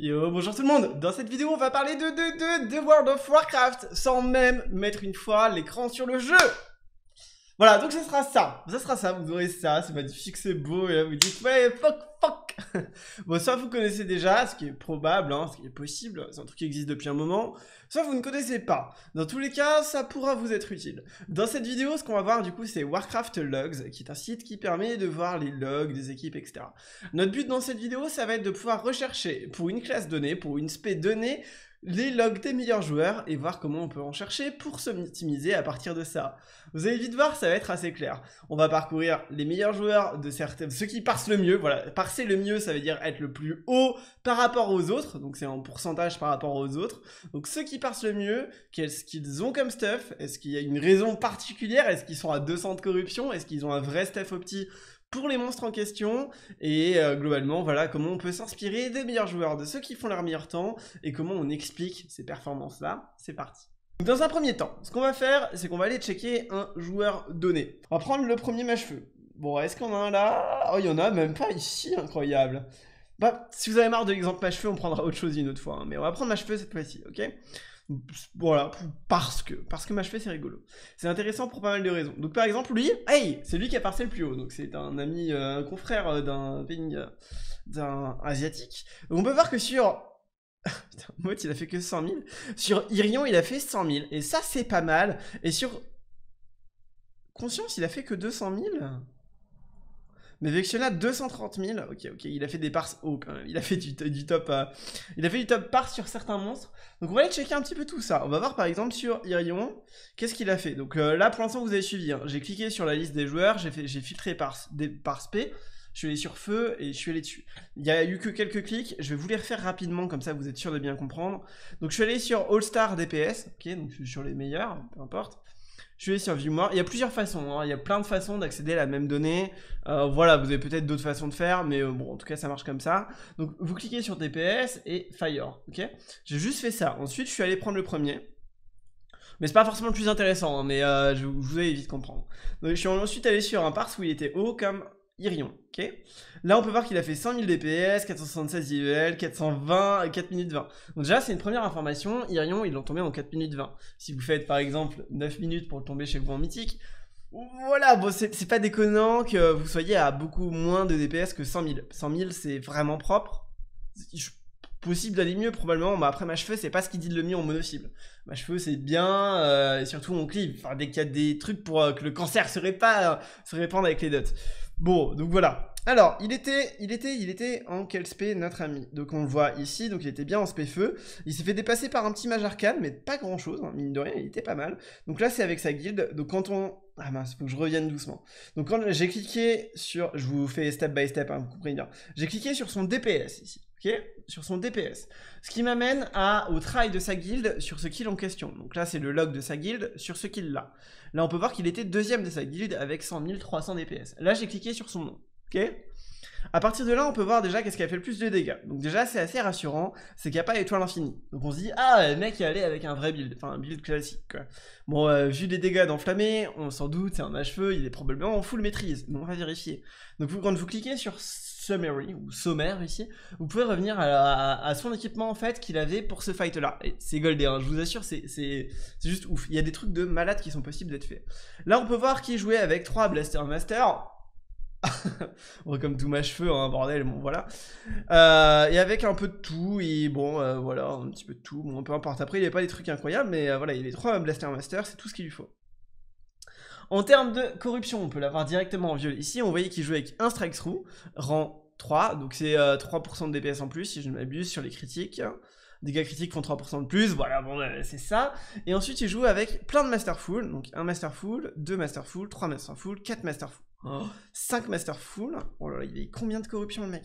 Yo, bonjour tout le monde Dans cette vidéo, on va parler de, de, de, de World of Warcraft sans même mettre une fois l'écran sur le jeu Voilà, donc ce sera ça. Ça sera ça, vous aurez ça, c'est magnifique, c'est beau, et là vous dites « Ouais, fuck, fuck, bon, soit vous connaissez déjà, ce qui est probable, hein, ce qui est possible, c'est un truc qui existe depuis un moment, soit vous ne connaissez pas. Dans tous les cas, ça pourra vous être utile. Dans cette vidéo, ce qu'on va voir du coup, c'est Warcraft Logs, qui est un site qui permet de voir les logs des équipes, etc. Notre but dans cette vidéo, ça va être de pouvoir rechercher pour une classe donnée, pour une spé donnée, les logs des meilleurs joueurs et voir comment on peut en chercher pour se s'optimiser à partir de ça. Vous allez vite voir, ça va être assez clair. On va parcourir les meilleurs joueurs de certains, ceux qui parsent le mieux. Voilà, parser le mieux, ça veut dire être le plus haut par rapport aux autres, donc c'est en pourcentage par rapport aux autres. Donc ceux qui parsent le mieux, qu'est-ce qu'ils ont comme stuff Est-ce qu'il y a une raison particulière Est-ce qu'ils sont à 200 de corruption Est-ce qu'ils ont un vrai stuff opti les monstres en question et euh, globalement voilà comment on peut s'inspirer des meilleurs joueurs, de ceux qui font leur meilleur temps et comment on explique ces performances là. C'est parti. Dans un premier temps, ce qu'on va faire, c'est qu'on va aller checker un joueur donné. On va prendre le premier mâche-feu. Bon, est-ce qu'on a là Oh, il y en a même pas ici, incroyable. Bah, si vous avez marre de l'exemple mâche-feu, on prendra autre chose une autre fois. Hein. Mais on va prendre mâche-feu cette fois-ci, ok voilà, parce que, parce que chevet c'est rigolo. C'est intéressant pour pas mal de raisons. Donc par exemple, lui, hey, c'est lui qui a passé le plus haut. Donc c'est un ami, euh, un confrère euh, d'un ping, euh, d'un asiatique. on peut voir que sur Putain, Mot, il a fait que 100 000. Sur Irion, il a fait 100 000. Et ça, c'est pas mal. Et sur Conscience, il a fait que 200 000. Mais Vexiona, 230 000. Ok, ok, il a fait des pars hauts quand même. Il a fait du, top. Euh, il a fait du top parse sur certains monstres. Donc on va aller checker un petit peu tout ça. On va voir par exemple sur Irion, qu'est-ce qu'il a fait. Donc euh, là, pour l'instant, vous avez suivi. Hein. J'ai cliqué sur la liste des joueurs, j'ai filtré par, des, P, Je suis allé sur feu et je suis allé dessus. Il y a eu que quelques clics. Je vais vous les refaire rapidement, comme ça vous êtes sûr de bien comprendre. Donc je suis allé sur All Star DPS. Ok, donc je suis sur les meilleurs, peu importe. Je vais sur moi Il y a plusieurs façons. Hein. Il y a plein de façons d'accéder à la même donnée. Euh, voilà, vous avez peut-être d'autres façons de faire, mais euh, bon, en tout cas, ça marche comme ça. Donc, vous cliquez sur TPS et Fire. Ok J'ai juste fait ça. Ensuite, je suis allé prendre le premier. Mais c'est pas forcément le plus intéressant, hein, mais euh, je, vous ai vite compris, Donc, je suis ensuite allé sur un parse où il était haut comme Irion, ok Là, on peut voir qu'il a fait 000 DPS, 476 IEL, 420, 4 minutes 20. Donc déjà, c'est une première information, Irion, il l'ont tombé en 4 minutes 20. Si vous faites, par exemple, 9 minutes pour le tomber chez vous en mythique, voilà, bon, c'est pas déconnant que vous soyez à beaucoup moins de DPS que 100 000. 100 000, c'est vraiment propre. Je possible d'aller mieux probablement. mais bah, après, ma cheveu c'est pas ce dit de le mieux en mono-cible. Ma cheveu c'est bien, euh, et surtout mon clip. Enfin, dès qu'il y a des trucs pour euh, que le cancer se, répare, euh, se répande avec les dots. Bon, donc voilà. Alors, il était, il était, il était en quel spé notre ami Donc on le voit ici, donc il était bien en spé feu. Il s'est fait dépasser par un petit mage arcane, mais pas grand chose, hein, mine de rien, il était pas mal. Donc là c'est avec sa guilde, donc quand on... Ah mince, faut que je revienne doucement. Donc quand j'ai cliqué sur... Je vous fais step by step, hein, vous comprenez bien. J'ai cliqué sur son DPS ici sur son DPS. Ce qui m'amène au try de sa guilde sur ce kill en question. Donc là, c'est le log de sa guilde sur ce kill-là. Là, on peut voir qu'il était deuxième de sa guilde avec 100 300 DPS. Là, j'ai cliqué sur son nom. Ok à partir de là, on peut voir déjà qu'est-ce qui a fait le plus de dégâts. Donc déjà, c'est assez rassurant, c'est qu'il n'y a pas étoile infinie. Donc on se dit, ah, le mec est allé avec un vrai build, enfin un build classique. Bon, euh, vu les dégâts d'enflammé, on s'en doute, c'est un mage-feu, il est probablement en full maîtrise, mais on va vérifier. Donc vous, quand vous cliquez sur summary ou sommaire ici, vous pouvez revenir à, son équipement en fait qu'il avait pour ce fight là. C'est goldé, hein, je vous assure, c'est juste ouf. Il y a des trucs de malades qui sont possibles d'être faits. Là, on peut voir qu'il jouait avec 3 Blaster Master. comme tout ma cheveux, un hein, bordel, bon voilà. Euh, et avec un peu de tout, et bon, euh, voilà, un petit peu de tout, bon, peu importe. Après, il n'y pas des trucs incroyables, mais euh, voilà, il est 3 Blaster Master, c'est tout ce qu'il lui faut. En termes de corruption, on peut l'avoir directement en viol. Ici, on voyait qu'il jouait avec un strike through, rang 3, donc c'est 3% euh, de DPS en plus, si je ne m'abuse, sur les critiques. Dégâts critiques font 3% de plus, voilà, bon, euh, c'est ça. Et ensuite, il joue avec plein de Masterful, donc un Masterful, deux Masterful, trois Masterful, quatre Masterful. Oh, 5 masterful. Oh là là, il a combien de corruption le mec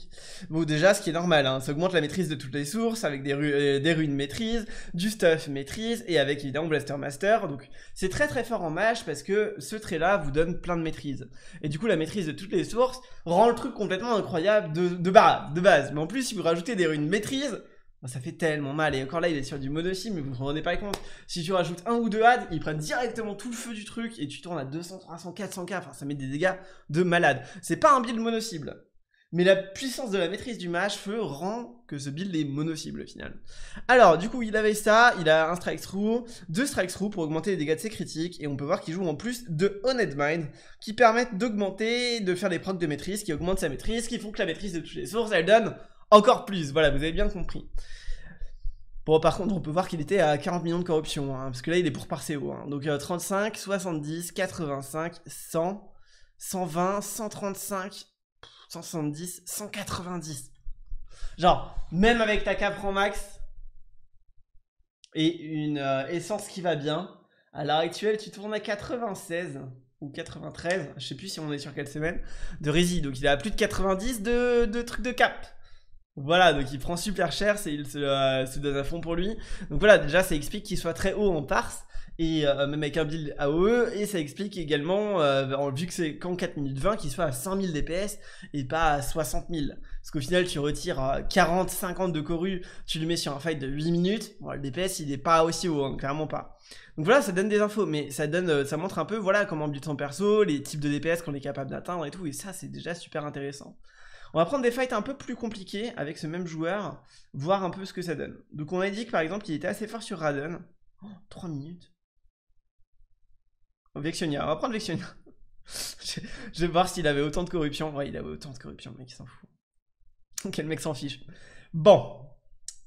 Bon, déjà, ce qui est normal, hein, ça augmente la maîtrise de toutes les sources avec des, euh, ruines maîtrise, du stuff maîtrise et avec évidemment Blaster Master. Donc, c'est très très fort en mage parce que ce trait là vous donne plein de maîtrise. Et du coup, la maîtrise de toutes les sources rend le truc complètement incroyable de, base, de base. Mais en plus, si vous rajoutez des ruines maîtrise, ça fait tellement mal. Et encore là, il est sur du mono mais vous vous rendez pas compte. Si tu rajoutes un ou deux ads, ils prennent directement tout le feu du truc et tu tournes à 200, 300, 400K. Enfin, ça met des dégâts de malade. C'est pas un build mono-cible. Mais la puissance de la maîtrise du mage feu rend que ce build est mono-cible au final. Alors, du coup, il avait ça, il a un strike through, deux strike through pour augmenter les dégâts de ses critiques, et on peut voir qu'il joue en plus de Honed Mind, qui permettent d'augmenter, de faire des procs de maîtrise, qui augmentent sa maîtrise, qui font que la maîtrise de toutes les sources, elle donne encore plus. Voilà, vous avez bien compris. Bon, par contre, on peut voir qu'il était à 40 millions de corruption, hein, parce que là, il est pour par hein. Donc 35, 70, 85, 100, 120, 135, 170, 190. Genre, même avec ta en max et une euh, essence qui va bien, à l'heure actuelle, tu tournes à 96 ou 93, je sais plus si on est sur quelle semaine, de Rési. Donc il a plus de 90 de, de trucs de cap. Voilà, donc il prend super cher, c'est, il euh, se, donne à fond pour lui. Donc voilà, déjà ça explique qu'il soit très haut en parse, et euh, même avec un build AOE, et ça explique également, euh, vu que c'est qu'en 4 minutes 20, qu'il soit à 5000 DPS et pas à 60 000. Parce qu'au final, tu retires 40, 50 de coru, tu le mets sur un fight de 8 minutes, le DPS il est pas aussi haut, hein, clairement pas. Donc voilà, ça donne des infos, mais ça donne, ça montre un peu voilà comment build son perso, les types de DPS qu'on est capable d'atteindre et tout, et ça c'est déjà super intéressant. On va prendre des fights un peu plus compliqués avec ce même joueur, voir un peu ce que ça donne. Donc on a dit que par exemple, il était assez fort sur Radon. Oh, 3 minutes. on va prendre Vexionia. je, vais voir s'il avait autant de corruption. Ouais, il avait autant de corruption, mais mec, il s'en fout. Quel mec s'en fiche. Bon,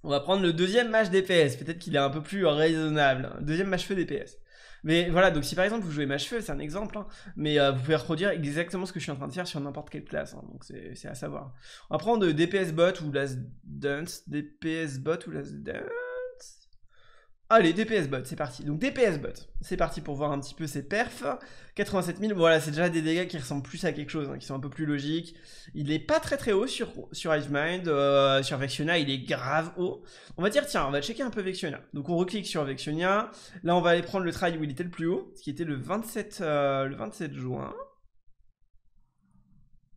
on va prendre le deuxième match DPS. Peut-être qu'il est un peu plus raisonnable. Deuxième match feu DPS. Mais voilà, donc si par exemple vous jouez ma cheveux, c'est un exemple, hein, mais euh, vous pouvez reproduire exactement ce que je suis en train de faire sur n'importe quelle classe, hein, donc c'est à savoir. On va prendre euh, DPS bot ou last dance, DPS bot ou last dance. Allez, DPS bot, c'est parti. Donc DPS bot, c'est parti pour voir un petit peu ses perfs. 87 000, voilà, c'est déjà des dégâts qui ressemblent plus à quelque chose, hein, qui sont un peu plus logiques. Il n'est pas très très haut sur, sur Ice euh, sur Vexionia, il est grave haut. On va dire, tiens, on va checker un peu Vexionia. Donc on reclique sur Vexionia. Là, on va aller prendre le try où il était le plus haut, ce qui était le 27, euh, le juin.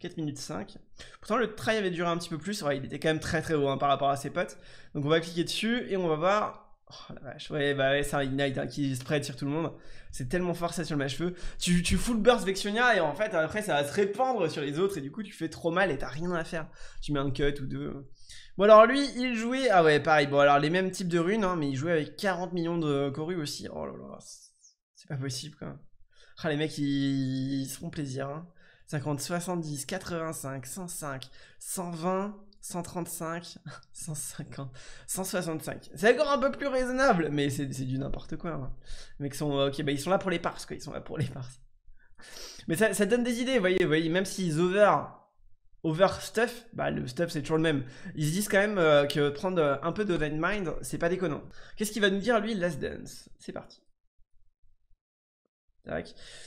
4 minutes 5. Pourtant, le try avait duré un petit peu plus. il était quand même très très haut hein, par rapport à ses potes. Donc on va cliquer dessus et on va voir Oh la vache, ouais, bah ouais, c'est un Ignite qui spread sur tout le monde. C'est tellement fort ça sur le mâche-feu. Tu, tu full burst Vexionia et en fait après ça va se répandre sur les autres et du coup tu fais trop mal et t'as rien à faire. Tu mets un cut ou deux. Bon alors lui il jouait, ah ouais pareil, bon alors les mêmes types de runes hein, mais il jouait avec 40 millions de corus aussi. Oh là là, c'est pas possible quoi. Ah les mecs ils, se font plaisir. 50, 70, 85, 105, 120, 135, 150, 165. C'est encore un peu plus raisonnable, mais c'est du n'importe quoi. Mais hein. sont, euh, ok, bah, ils sont là pour les parses, quoi. Ils sont là pour les parses. Mais ça, donne des idées, vous voyez, même s'ils over, over stuff, bah, le stuff c'est toujours le même. Ils se disent quand même euh, que prendre euh, un peu de mind, c'est pas déconnant. Qu'est-ce qu'il va nous dire lui, Last Dance C'est parti.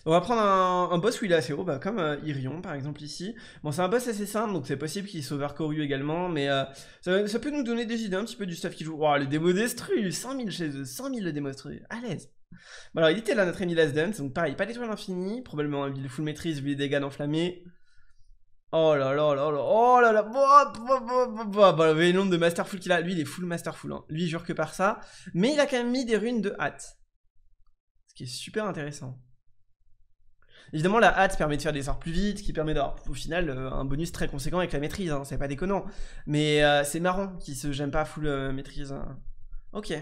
On va prendre un, boss où il est assez haut, bah, comme Iryon euh, Irion par exemple ici. Bon, c'est un boss assez simple, donc c'est possible qu'il sauve Arcoryu également, mais euh, ça, peut nous donner des idées un petit peu du stuff qu'il joue. Oh, le démo destruit 100 000 chez eux, 100 000 le démo destru, à l'aise. Bon, alors il était là notre ami Last Dance, donc pareil, pas d'étoile l'infini probablement un build full maîtrise, vu les dégâts d'enflammé. Oh là là là là, oh là là, bon, bah, bah, vous Bon, le nombre de Masterful qu'il a, lui il est full Masterful, hein. lui il jure que par ça, mais il a quand même mis des runes de hâte, ce qui est super intéressant. Évidemment, la hâte permet de faire des sorts plus vite, qui permet d'avoir au final euh, un bonus très conséquent avec la maîtrise, hein, c'est pas déconnant. Mais euh, c'est marrant qui se j'aime pas full euh, maîtrise. Hein. Ok.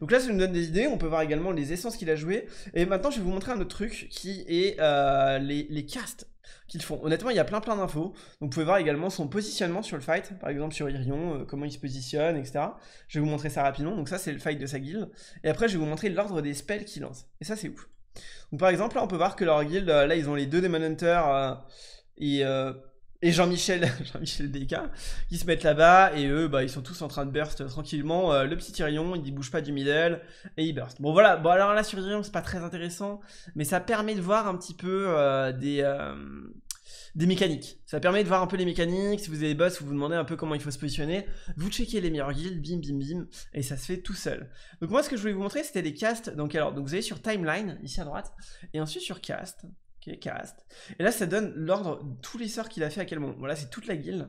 Donc là, ça nous donne des idées. On peut voir également les essences qu'il a jouées. Et maintenant, je vais vous montrer un autre truc qui est les, les castes qu'ils font. Honnêtement, il y a plein plein d'infos. Donc vous pouvez voir également son positionnement sur le fight, par exemple sur Irion, comment il se positionne, etc. Je vais vous montrer ça rapidement. Donc ça, c'est le fight de sa guilde. Et après, je vais vous montrer l'ordre des spells qu'il lance. Et ça, c'est ouf. Donc par exemple, là, on peut voir que leur guild, euh, là, ils ont les deux Demon Hunter euh, euh, et, Jean-Michel Jean-Michel qui se mettent là-bas et eux, bah, ils sont tous en train de burst tranquillement. le petit Tyrion, il ne bouge pas du middle et il burst. Bon voilà, bon alors là sur Tyrion, c'est pas très intéressant, mais ça permet de voir un petit peu des des mécaniques. Ça permet de voir un peu les mécaniques. Si vous avez des boss, vous vous demandez un peu comment il faut se positionner. Vous checkez les meilleurs guilds, bim bim bim, et ça se fait tout seul. Donc moi, ce que je voulais vous montrer, c'était les casts, Donc alors, donc vous allez sur timeline ici à droite, et ensuite sur cast, ok cast. Et là, ça donne l'ordre tous les sorts qu'il a fait à quel moment. Voilà, c'est toute la guilde.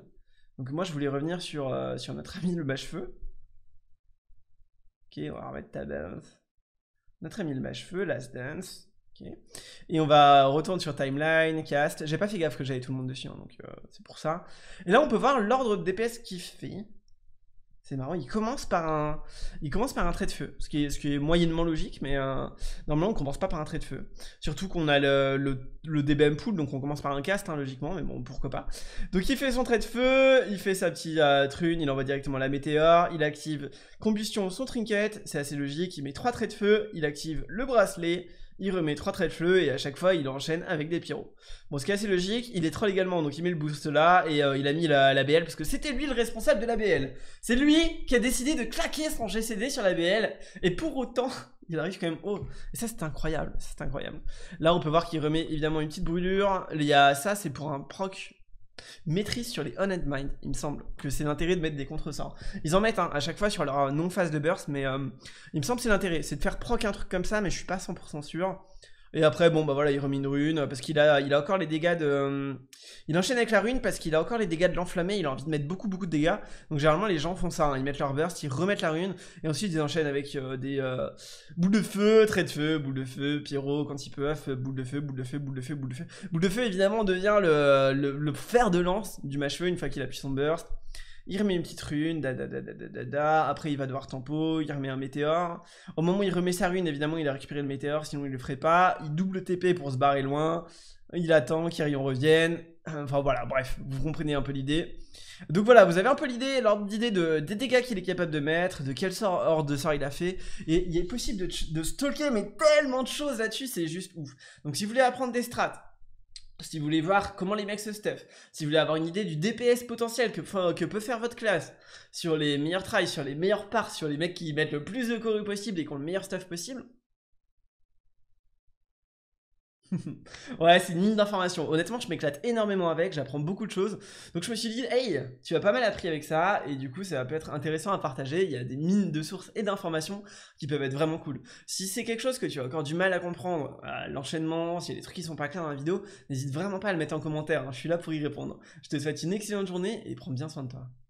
Donc moi, je voulais revenir sur euh, sur notre ami le bâche-feu. Ok, on va remettre ta Notre ami le bâche-feu, last dance. Et on va retourner sur timeline, cast. J'ai pas fait gaffe que j'avais tout le monde dessus, hein, donc euh, c'est pour ça. Et là, on peut voir l'ordre de DPS qu'il fait. C'est marrant, il commence par un, il commence par un trait de feu, ce qui est, moyennement logique, mais euh, normalement on commence pas par un trait de feu. Surtout qu'on a le, DBM pool, donc on commence par un cast hein, logiquement, mais bon pourquoi pas. Donc il fait son trait de feu, il fait sa petite euh, trune, il envoie directement la météore, il active combustion son trinket, c'est assez logique. Il met trois traits de feu, il active le bracelet, il remet trois traits de fleuve et à chaque fois il enchaîne avec des pyros. Bon, ce qui est assez logique, il est troll également, donc il met le boost là et euh, il a mis la, BL parce que c'était lui le responsable de la BL. C'est lui qui a décidé de claquer son GCD sur la BL et pour autant il arrive quand même haut. Et ça, c'est incroyable. C'est incroyable. Là, on peut voir qu'il remet évidemment une petite brûlure. Il y a ça, c'est pour un proc Maîtrise sur les Honest Mind, il me semble que c'est l'intérêt de mettre des contre-sorts Ils en mettent hein, à chaque fois sur leur euh, non-phase de burst, mais euh, il me semble que c'est l'intérêt. C'est de faire proc un truc comme ça, mais je suis pas 100% sûr. Et après, bon, bah voilà, il remet une rune, euh, parce qu'il a, il a encore les dégâts de... Euh, il enchaîne avec la rune, parce qu'il a encore les dégâts de l'enflammé, il a envie de mettre beaucoup, beaucoup de dégâts. Donc généralement, les gens font ça, hein. ils mettent leur burst, ils remettent la rune, et ensuite ils enchaînent avec euh, des boules de feu, trait de feu, boules de feu, Pierrot quand il peuvent, boule de feu, boule de feu, boule de feu, boule de feu. Boule de feu, évidemment, devient le, le, fer de lance du feu une fois qu'il appuie son burst il remet une petite rune, da, après il va devoir tempo, il remet un météore. Au moment où il remet sa rune, évidemment, il a récupéré le météore, sinon il le ferait pas. Il double TP pour se barrer loin. Il attend qu'Irion revienne. Enfin voilà, bref, vous comprenez un peu l'idée. Donc voilà, vous avez un peu l'idée, l'ordre d'idée de, des dégâts qu'il est capable de mettre, de quel sort, hors de sort il a fait. Et il est possible de, de stalker, mais tellement de choses là-dessus, c'est juste ouf. Donc si vous voulez apprendre des strats, si vous voulez voir comment les mecs se stuff, si vous voulez avoir une idée du DPS potentiel que, que peut faire votre classe, sur les meilleurs tries, sur les meilleurs parts, sur les mecs qui mettent le plus de corus possible et qui ont le meilleur stuff possible, ouais, c'est une mine d'informations. Honnêtement, je m'éclate énormément avec, j'apprends beaucoup de choses. Donc je me suis dit, hey, tu as pas mal appris avec ça, et du coup, ça va peut être intéressant à partager. Il y a des mines de sources et d'informations qui peuvent être vraiment cool. Si c'est quelque chose que tu as encore du mal à comprendre, l'enchaînement, l'enchaînement, s'il y a des trucs qui sont pas clairs dans la vidéo, n'hésite vraiment pas à le mettre en commentaire. Hein. Je suis là pour y répondre. Je te souhaite une excellente journée et prends bien soin de toi.